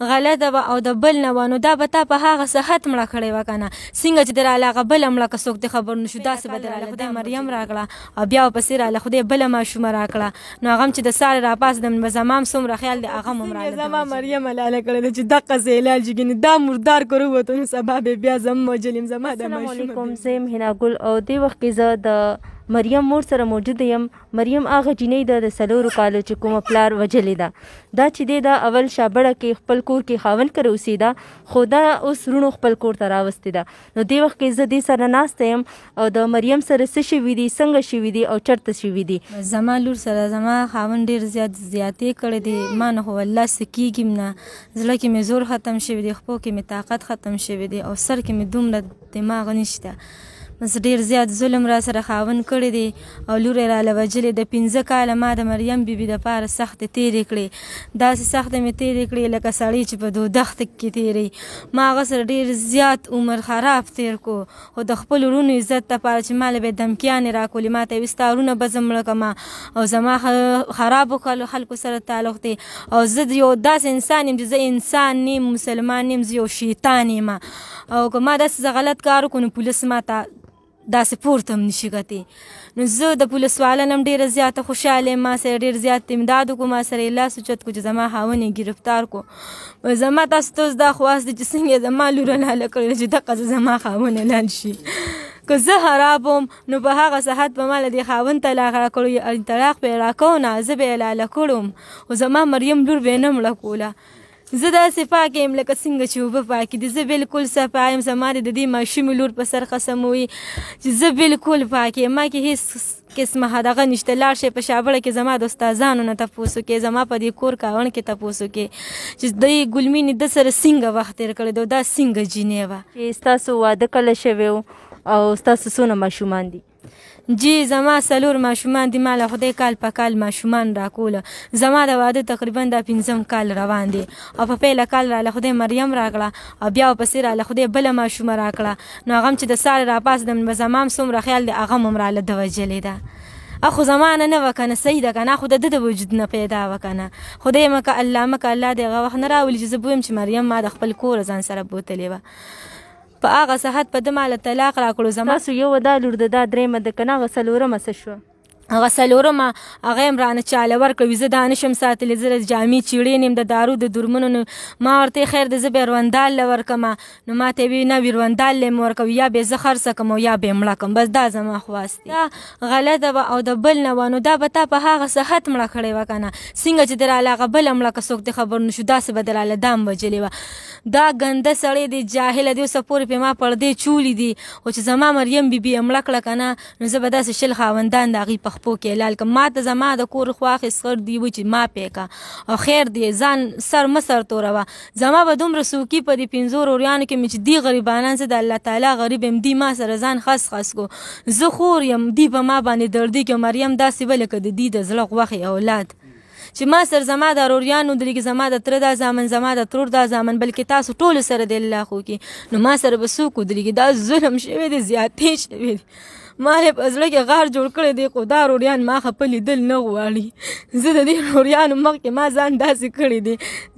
غلطه به او د بل نه وانو دا به تا په هغه صحت مړه کړې و کنه څنګه چې دراله هغه بل مړه که څوک د خبر نشو داسې به دراله خدای مریم راکړه او بیا پسې راله خدای بل ماشومه راکړه نو هغه چې د سال را پاس د زمام څومره خیال د هغه هم راله زما مریم لاله کړې چې دغه زیلال جګین دا مردار کړو وته نو سبا بیا زم مجلم زما د ماشوم علیکم زم هنا ګل او دی وخت کې زه د مریم مور سره موجوده یم مریم هغه جینۍ ده د څلورو کالو چې کومه پلار وجلې ده دا چې دی دا اول شابړه کې خپل کور کې خاوند کره اوسېده خو دا اوس رونو خپل کور ته راوستې ده نو دې وخت کې زه دې سره ناسته یم او د مریم سره څه شوي دي څنګه شوي دي او چرته شوي دي زما لور سره زما خاوند ډېر زیات زیاتې کړې دي ما نه خو والله څه کېږم نه زړه کې مې زور ختم شوي دي خپو کې مې طاقت ختم شوي دي او سر کې مې دومره دماغ نشته نس ډیر زیات ظلم را سره خاون کړی دی او لور را لوجلې د 15 کال ما د مریم بیبي د پاره سخت تیر کړی دا سخت می تیر کړی لکه سړی چې په دوخت کې تیری ما غسر ډیر زیات عمر خراب تیر کو خو د خپل ورونو عزت ته پاره چې مال به دمکیان را کولې ما ته وستارونه بزمړه کما او زما خراب خلکو سره تعلق دی او زه یو داس انسان يم چې زه انسان نیم مسلمان نیم زه یو شیطان یم او که ما داسې غلط کار وکړو نو پولیس ما ته داسې پورته هم نشي کتی نو زه د پولیسوالن هم ډېره زیاته خوشحاله یم ما سره ډېر زیات امداد وکړو ما سره یې لاس اوچت کړو چې زما خاوند یې ګرفتار کړو زما تاسو ته اوس دا خواست دی چې څنګه یې زما لوره لاله کړې چې دقه زما خاوند لال شي که زه خرابم نو په هغه ساعت به ما له دې خاوند طلاق راکړو یا طلاق به یې راکوو نه زه به یې لاله کړم خو زما مریم لور به یې نه مړه کوله زه داسې پاک یم لکه څنګه چې اوبه پاکې دي زه بالکل صفا یم زما د دې ماشومې لور په سر قسم وي چې زه بالکل پاک یم ما کې هیڅ قسمه هدغه نشته لاړ شئ په شابړه کې زما د استادانو نه تپوس وکړئ زما په دې کور کاون کې تپوس وکړئ چې دوی ګلمینې د سره څنګه وخت تېر کړی دی دا څنګه جینې وه چې ستاسو واده کله شوی او ستاسو څونه ماشومان دي جی زما سلور ماشومان دي مال خدای کال په کال ماشومان راکوله زما د واده تقریبا د پنځم کال روان دي او په پیله کال را له خدای مریم راکړه او بیا په سیر له خدای بل ماشوم راکړه نو هغه چې د سال را پاس د زمام سومره خیال دی هغه ممراله د وجلې ده اخو زمانه نه وکنه سیده کنه خو د د وجود نه پیدا وکنه خدای مکه الله مکه الله دغه وخت نه راول چې زبویم چې مریم ما د خپل کور ځان سره بوتلې و په هغه صحت به د مال طلاق راکړو زما سو یو ودا لور ده دا درېمه ده کنه غسلورمه څه شو هغه څلورم هغه عمران چاله ورکړه ویزه د انشم ساتلې زره جامې چیړې نیم د دارو د درمنو ما ورته خیر د زبر وندال ورکم نو ما ته وی نه وروندال لم ورکو یا به زخر سکم یا به مړه کم بس دا زما خواست دا غلط و او د بل نه وانه دا به تا په هغه صحت مړه کړې وکنه څنګه چې دراله غبل مړه کڅوک د خبر نشو داسې بدلاله دام بجلې و دا ګنده سړی دی جاهل دی سپور په ما پردې چولی دی او چې زما مریم بیبي امړه کړه کنه نو زه به داسې شل خاوندان دغه په خپو کې لال کما ته زما د کور خواخ سر دی و چې ما پېکا او خیر دی ځان سر مسر توروا زما به دومره سوکی په دې پنځور اوریان کې مچ دی غریبانان سره د الله تعالی غریب ام دی ما سره ځان خاص خاص کو زه خور يم دی په ما باندې دردی کې مریم داسې ولې کده دی د زړه غوخي اولاد چې ما سر زما د اروریانو درېږي زما د تره دا زامن زما د ترور دا زامن بلکې تاسو ټول سره دی الله خو کې نو ما سره به څوک درېږي دا ظلم شوی دی زیاتې شوی دی ما په زړه کې غار جوړ کړی دی خو دا روریان ما خپل دل نه غواړي زه د دې روریانو مخکې ما ځان داسې کړی دی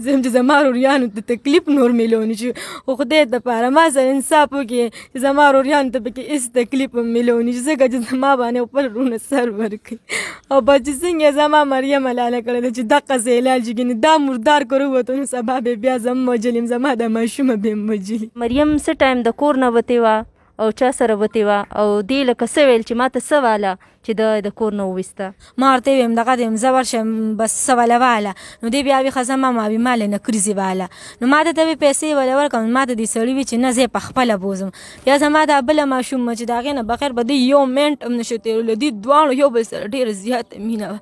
زم چې زما روریانو ته تکلیف نور ملونی شي خو خدای د پاره ما سره انصاف وکړي زما روریانو ته پکې هیڅ تکلیف ملونی شي ځکه چې زما باندې خپل رونه سر ورکړي او بچ څنګه زما مریم لاله کړی دی چې دغه څه علاج کړي دا مردار کړو وته نو سبا به بیا زم مجلم زما د ماشومه به مجلي مریم څه ټایم د کور نه وته وا او چا سره وتی وا او دی لکه څه ویل چې ماته څه واله چې د د کور نه وویسته ما ورته ویم دغه دې زه ورشم بس څه واله واله نو دی بیا وی خزه ما ما وی مال نه کړزی واله نو ما ته د پیسې ولا ورکم ما ته دې سړی وی چې نه زه په خپل بوزم یا زما دا بل ما شوم چې داغه نه بغیر به دی یو منټ هم نشته لدی دوه یو بل سره ډیر زیات مینه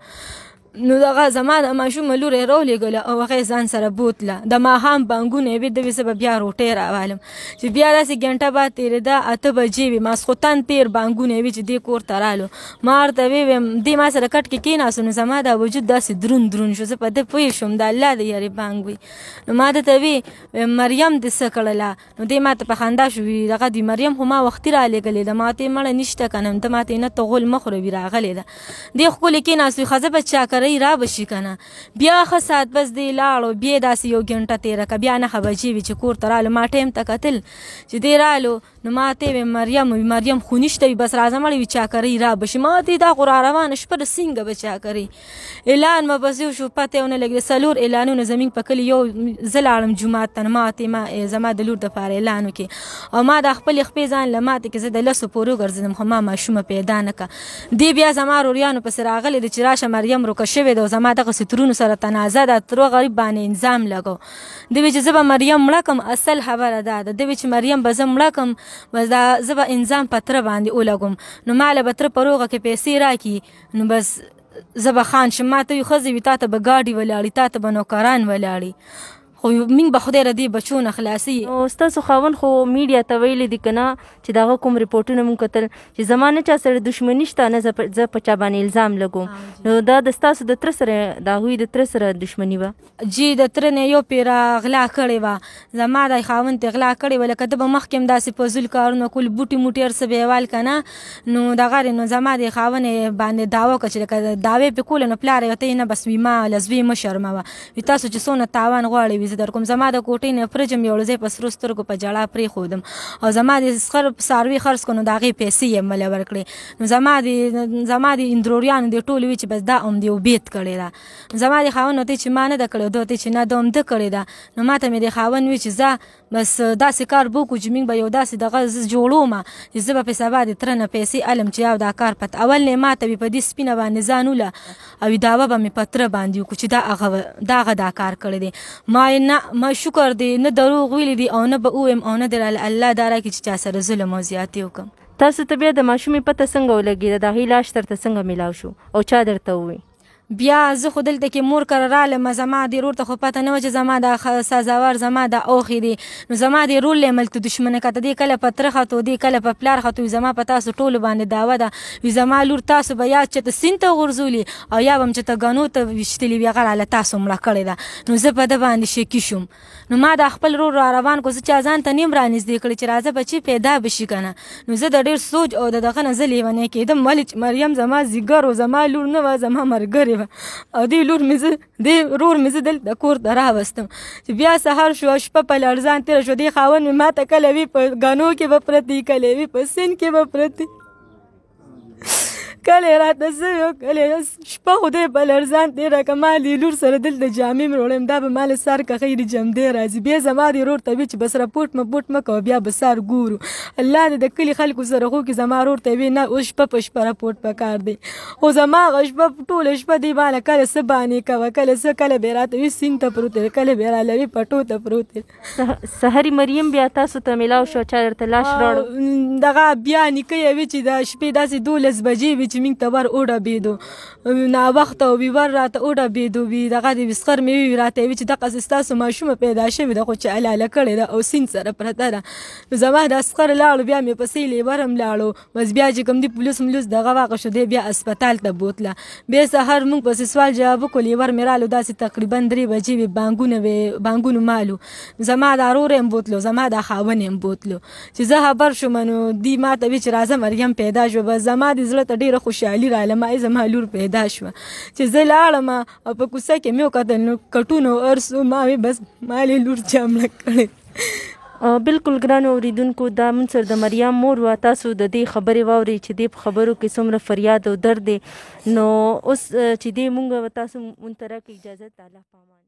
نو دغه زما د ماشوم لور رو لګله او هغه ځان سره بوتله د ماهام بانګونه به د وسه بیا روټې راوالم چې بیا داسې ګنټه با تیرې دا اته بجې وي ما سخوتن تیر بانګونه وي چې دې کور ته رالو مار ته وی ویم دې ما سره کټ کې کېناسو نو زما دا وجود داسې درون درون شو زه په دې پوه شوم د الله د یاري بانګ وي نو ما د ته وی مریم دې څه کړله نو دې ما ته په خندا شو وي دغه دې مریم خو ما وختي را لګلې د ماته مړه نشته کنم د ماته نه تغول مخ رو راغلې ده دې خپل کېناسو خزه بچا کړ تیاری را بشي کنه بیا ښه ساعت بس دی لاړو بیا داسې یو ګنټه تیره که بیا نهه بجې وي چې کور ته رالو ما ټایم ته کتل چې دی رالو نو ما ته وې مریم وي مریم خو نشته وي بس راځم اړې وي چاکرۍ را بشي ما ته دا خو را روانه شپه د سینګه به چاکرۍ اعلان مه بس یو شو پته ونه لګېده څلور اعلانونه زموږ په کلي یو زه لاړم جومات ته ما ته ما زما د لور دپاره اعلان وکړي او ما دا خپلې خپې ځان له ماتې کې زه د لسو پورو ګرځېدم خو ما ماشومه پیدا نه کړه دی بیا زما روریانو پسې راغلی د چې راشه مریم روکه شوی دی او زما دغه سترونو سره تنازع ده تر غریب باندې انظام لګو دوی چې زبا مریم مړه کم اصل خبره ده د دوی چې مریم به زه مړه کم بس دا زبا انظام پتر باندې ولګم نو مال به تر پروغه کې پیسې راکې نو بس زبا خان شماته یو خزی وی تا ته به گاډي ولاړی تا ته به نوکران ولاړی خو موږ به خدای را دي بچونه خلاصي او استاد خوون خو میډیا ته ویل دي کنه چې دا کوم ریپورتونه مونږ قتل چې زمانه چا سره دښمنی شته نه زه په چا باندې الزام لګوم نو دا د تاسو د تر سره دا غوي د تر سره دښمنی و جی د تر نه یو پیرا غلا کړي و زما د خاوند ته غلا کړي ولکه د مخکم داسې پزول کارونه کول بوټي موټر سبېوال کنه نو دا غره نو زما د خاوند باندې داوا کچې لکه داوی په کول نه پلار یو ته نه بس ویما لزوی مشرمه و تاسو چې سونه تاوان غواړي پیسې درکوم زما د کوټې نه فرجم یو ځای په سرو سترګو په جړه پرې خودم او زما د خر ساروي خرڅ کونو داغه پیسې یې مل ورکړې نو زما د زما د اندروریان د ټولو چې بس دا اوم دی وبېت کړي دا زما د خاوند ته چې ما نه د کړو دوی چې نه دوم د کړي دا نو ماته مې د خاوند وی چې زه بس داسې کار بوکو چې موږ به یو داسې دغه جوړوم زه به په سبا د ترنه پیسې علم چې یو دا کار پت اول نه ماته په دې سپینه باندې ځانوله او داوا به مې پتره باندې وکړو چې دا هغه دا هغه دا کار کړی دی ما یې نه ما شکر دی نه دروغ ویل دي او نه به اوم او نه در الله دارا کې چې چا سره ظلم او زیاتی وکم تاسو ته بیا د ماشومې پته څنګه ولګېده د هغې لاش درته څنګه میلاو شو او چا درته ووی بیا زه خو دلته کې مور کر رالم زما د رور ته خو پته نه و چې زما د سازاور زما د اوخې دي نو زما د رول لمل ته دشمنه کته دی کله په ترخه تو دی کله په پلار خته زما په تاسو ټولو باندې داوا ده وی زما لور تاسو بیا چې ته سین ته غرزولی او یا بم چې ته غنو ته وشتلی بیا غل تاسو مړه کړی ده نو زه په د باندې شکی شوم نو ما د خپل رور را روان کو چې ځان ته نیم رانږدې کړی چې راځه بچی پیدا بشي کنه نو زه د ډیر سوچ او دغه نه زلیونه کېدم ملچ مریم زما زیګر او زما لور نه و زما مرګر شوې وه او دی لور مې زه دی ورور مې زه دلته کور ته راوستم چې بیا سهار شو شپه په لړزان تېره شوه دی خاوند مې ماته کله وي په ګنو کې به پرتې کله وي په سیند کې به پرتې کله راته زه کله شپه خو دی په لرزان دی راکه ما لور سره دلته جامې مې وړم دا به ما له سر که خیر جمدی راځي بیا زما د رور ته وي چې بس رپورټ مه بوټ مه کوه بیا به سار ګورو الله دې د کلي خلکو سره خو کې زما رور ته وي نه اوس شپه په شپه رپورټ پکار دی خو زما هغه شپه ټوله شپه دی باندې کله څه باندې کوه کله څه کله به راته وي سیند ته پروت دی کله به راله وي پټو ته پروت دی سحري مریم بیا تاسو ته میلاو شو چا درته لاش راړو دغه بیا نیکه وي چې د شپې داسې دولس بجې وي چې موږ ته ور اوډبېدو ناوخته وي ور راته اوډبېدو وي دغه د وسخر مې وي راته وي چې دغه ستاسو ماشومه پیدا شوې ده خو چې الاله کړې ده او سین سره پرته ده نو زما د اسخر لاړو بیا مې پسې لیبر هم لاړو بس بیا چې کوم دی پولیس ملوس دغه واغ شو دی بیا اسپیټال ته بوتله بیا سهار موږ پسې سوال جواب کولې ور مې رالو داسې تقریبا درې بجې وي بانګونه وي بانګونو مالو زما د ارور هم بوتلو زما د خاون هم بوتلو چې زه خبر شوم نو دی ما ته وی چې راځه مریم پیدا شو بس زما د زړه ته ډیره خوشحالي رااله ما زما لور پیدا شوه چې زه لاړم او په کوڅه کې مې وکتل نو کټونو ارسو ما وې بس مالې لور چا مړه کړې بالکل ګران اوریدونکو دا منصر د مریم مور و تاسو د دې خبرې واوري چې د خبرو کې څومره فریاد او درد نو اوس چې دې مونږ تاسو مونږ ترکه اجازه تعالی پامان